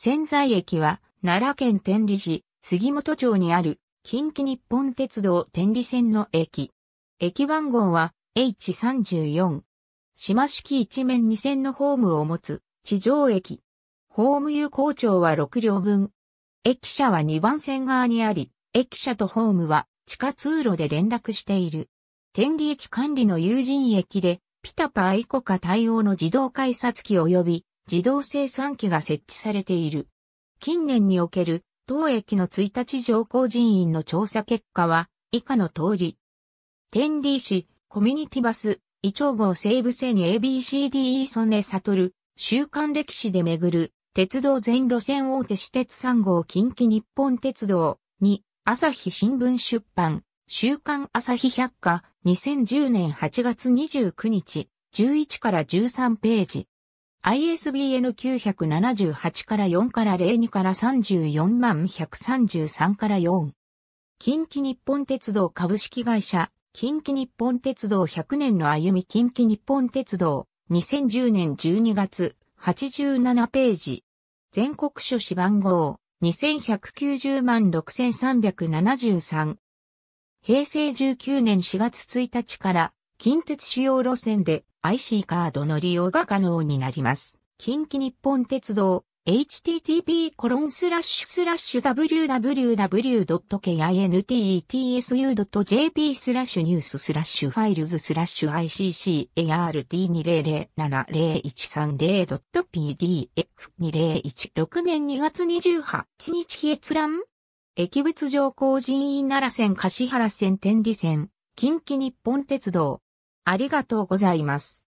潜在駅は、奈良県天理市、杉本町にある、近畿日本鉄道天理線の駅。駅番号は H34。島式一面二線のホームを持つ地上駅。ホーム有効長は6両分。駅舎は2番線側にあり、駅舎とホームは地下通路で連絡している。天理駅管理の有人駅で、ピタパイコカ対応の自動改札機及び自動生産機が設置されている。近年における当駅の1日乗降人員の調査結果は以下の通り。天理市コミュニティバス、イチョウ号西部線 ABCDE ソネ悟、週刊歴史で巡る、鉄道全路線大手私鉄3号近畿日本鉄道に、朝日新聞出版、週刊朝日百科、2010年8月29日、11から13ページ。ISBN 978から4から02から34万133から4。近畿日本鉄道株式会社、近畿日本鉄道100年の歩み近畿日本鉄道、2010年12月、87ページ。全国書誌番号、2190万6373。平成19年4月1日から近鉄主要路線で IC カードの利用が可能になります。近畿日本鉄道 http コロンスラッシュスラッシュ www.kintsu.jp スラッシュニューススラッシュファイルズスラッシュ ICCART20070130.pdf2016 年2月28日閲覧駅別上工人員奈良線柏原線天理線近畿日本鉄道ありがとうございます。